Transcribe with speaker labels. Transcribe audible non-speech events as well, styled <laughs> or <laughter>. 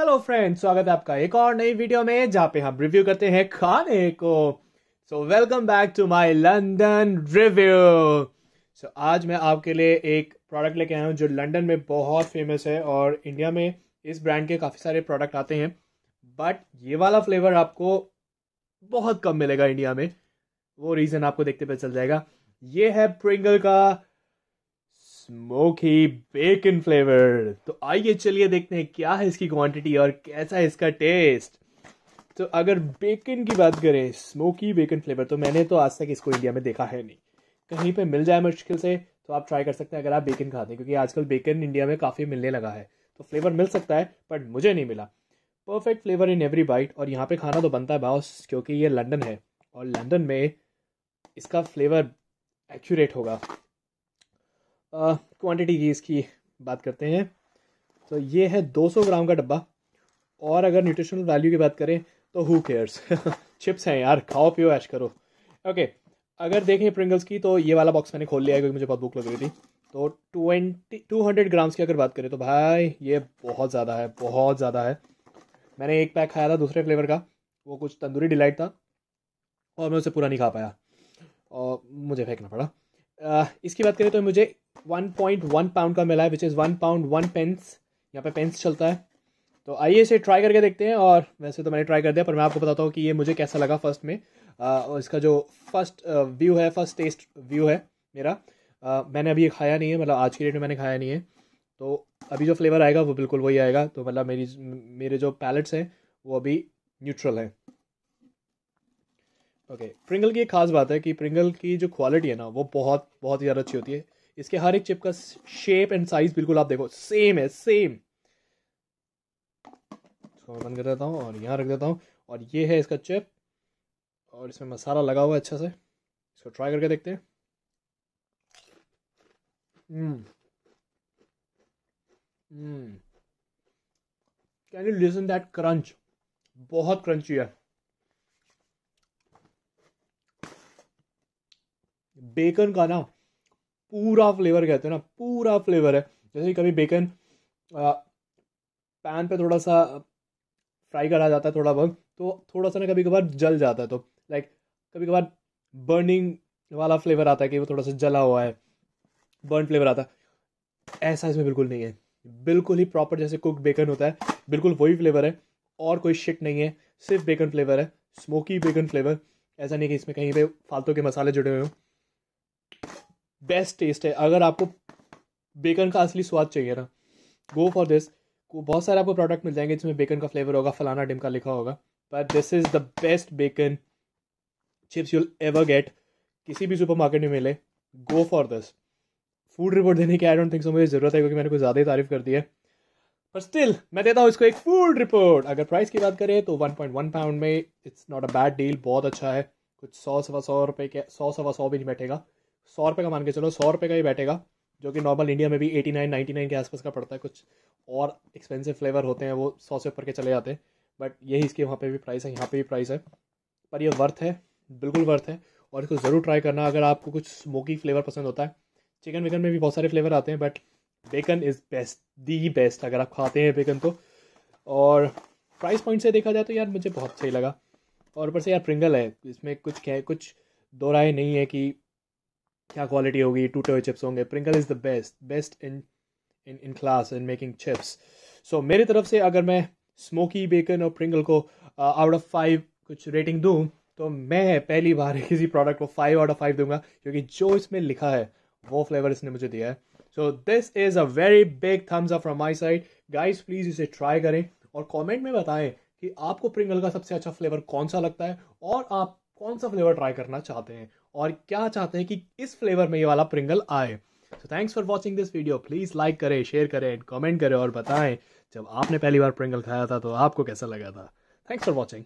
Speaker 1: hello friends स्वागत है आपका एक और नई वीडियो में जहाँ पे हम रिव्यू करते हैं खाने को so welcome back to my London review so आज मैं आपके लिए एक प्रोडक्ट लेके आया हूँ जो लंदन में बहुत फेमस है और इंडिया में इस ब्रांड के काफ़ी सारे प्रोडक्ट आते हैं बट ये वाला फ्लेवर आपको बहुत कम मिलेगा इंडिया में वो रीज़न आपको देखते पे चल जाएगा ये है प्रिंगल का स्मोकी बेकन फ्लेवर तो आइए चलिए देखते हैं क्या है इसकी क्वांटिटी और कैसा है इसका टेस्ट तो अगर बेकन की बात करें स्मोकी बेकन फ्लेवर तो मैंने तो आज तक इसको इंडिया में देखा है नहीं कहीं पे मिल जाए मुश्किल से तो आप ट्राई कर सकते हैं अगर आप बेकन खाते हैं क्योंकि आजकल बेकन इंडिया में काफ़ी मिलने लगा है तो फ्लेवर मिल सकता है बट मुझे नहीं मिला perfect flavour in every bite और यहाँ पे खाना तो बनता है बाउस क्योंकि ये लंदन है और लंदन में इसका फ्लेवर एक्यूरेट होगा क्वांटिटी की इसकी बात करते हैं तो ये है 200 ग्राम का डब्बा और अगर न्यूट्रिशनल वैल्यू की बात करें तो हु केयर्स चिप्स हैं यार खाओ पियो ऐश करो ओके okay, अगर देखें प्रिंगल्स की तो ये वाला बॉक्स मैंने खोल लिया है क्योंकि मुझे बहुत भूख लग रही थी तो ट्वेंटी टू हंड्रेड ग्राम्स की अगर बात करें तो भाई ये बहुत ज़्यादा है बहुत ज़्यादा है मैंने एक पैक खाया था दूसरे फ्लेवर का वो कुछ तंदूरी डिलाइट था और मैं उसे पूरा नहीं खा पाया और मुझे फेंकना पड़ा इसकी बात करें तो मुझे वन पॉइंट वन पाउंड का मिला है which is one pound one pence यहाँ पे पेंस चलता है तो आइए इसे ट्राई करके देखते हैं और वैसे तो मैंने ट्राई कर दिया पर मैं आपको बताता हूँ कि ये मुझे कैसा लगा फर्स्ट में और इसका जो फर्स्ट व्यू है फर्स्ट टेस्ट व्यू है मेरा आ, मैंने अभी खाया नहीं है मतलब आज की डेट में मैंने खाया नहीं है तो अभी जो फ्लेवर आएगा वो बिल्कुल वही आएगा तो मतलब मेरी मेरे जो पैलेट्स हैं वो अभी न्यूट्रल हैं ओके प्रिंगल की एक खास बात है कि प्रिंगल की जो क्वालिटी है ना वो बहुत बहुत ही ज़्यादा अच्छी होती है इसके हर एक चिप का शेप एंड साइज बिल्कुल आप देखो सेम है सेम इसको मैं बंद कर देता हूँ और यहाँ रख देता हूँ और ये है इसका चिप और इसमें मसाला लगा हुआ है अच्छा से इसको ट्राई करके देखते हैं can you listen that crunch बहुत क्रंची है बेकन का ना पूरा फ्लेवर कहते हैं ना पूरा फ्लेवर है जैसे कि कभी बेकन पैन पे थोड़ा सा फ्राई करा जाता है थोड़ा बहुत तो थोड़ा सा ना कभी कभार जल जाता है तो लाइक कभी कभार बर्निंग वाला फ्लेवर आता है कि वो थोड़ा सा जला हुआ है बर्न फ्लेवर आता है ऐसा इसमें बिल्कुल नहीं है बिल्कुल ही प्रॉपर जैसे कुक बेकन होता है बिल्कुल वही फ्लेवर है और कोई शिट नहीं है सिर्फ बेकन फ्लेवर है स्मोकी बेकन फ्लेवर ऐसा नहीं कि इसमें कहीं पे फालतू के मसाले जुड़े हुए हों बेस्ट टेस्ट है अगर आपको बेकन का असली स्वाद चाहिए ना गो फॉर दिस बहुत सारे आपको प्रोडक्ट मिल जाएंगे जिसमें बेकन का फ्लेवर होगा फलाना डिम का लिखा होगा but this is the best bacon chips you'll ever get किसी भी सुपर मार्केट में मिले go for this food report देने की आई डोंट थिंक सो मुझे ज़रूरत है क्योंकि मैंने कुछ ज़्यादा ही तारीफ कर दी है पर स्टिल मैं देता हूँ इसको एक फूड रिपोर्ट अगर प्राइस की बात करें तो 1.1 पाउंड में it's not a bad deal बहुत अच्छा है कुछ सौ सवा सौ रुपए के सौ सवा सौ भी नहीं बैठेगा सौ रुपये का मान के चलो सौ रुपये का ही बैठेगा जो कि नॉर्मल इंडिया में भी एटी नाइन नाइन्टी नाइन के आसपास का पड़ता है कुछ और एक्सपेंसिव फ्लेवर होते हैं वो सौ से ऊपर के चले जाते हैं बट यही इसके वहाँ पे भी प्राइस है यहाँ पे भी प्राइस है पर ये वर्थ है बिल्कुल वर्थ है और इसको ज़रूर ट्राई करना अगर आपको कुछ स्मोकी फ्लेवर पसंद होता है चिकन विकन में भी बहुत सारे फ्लेवर आते हैं but bacon is best the best अगर आप खाते हैं बेकन तो और प्राइस पॉइंट से देखा जाए तो यार मुझे बहुत सही लगा और ऊपर से यार प्रिंगल है इसमें कुछ कह कुछ दो राय नहीं है कि क्या क्वालिटी होगी टूटे हुए चिप्स होंगे Pringle is the best best in in in class in making chips so मेरी तरफ से अगर मैं स्मोकी बेकन और प्रिंगल को आउट ऑफ फाइव कुछ रेटिंग दूँ तो मैं पहली बार <laughs> किसी प्रोडक्ट को फाइव आउट ऑफ फाइव दूंगा क्योंकि जो इसमें लिखा है वो फ्लेवर इसने मुझे दिया है so this is a very big thumbs up from my side guys please इसे ट्राई करें और कमेंट में बताएं कि आपको प्रिंगल का सबसे अच्छा फ्लेवर कौन सा लगता है और आप कौन सा फ्लेवर ट्राई करना चाहते हैं और क्या चाहते हैं कि इस फ्लेवर में ये वाला प्रिंगल आए so thanks for watching this video please like करें शेयर करें कॉमेंट करें और बताएं जब आपने पहली बार प्रिंगल खाया था तो आपको कैसा लगा था थैंक्स फॉर वॉचिंग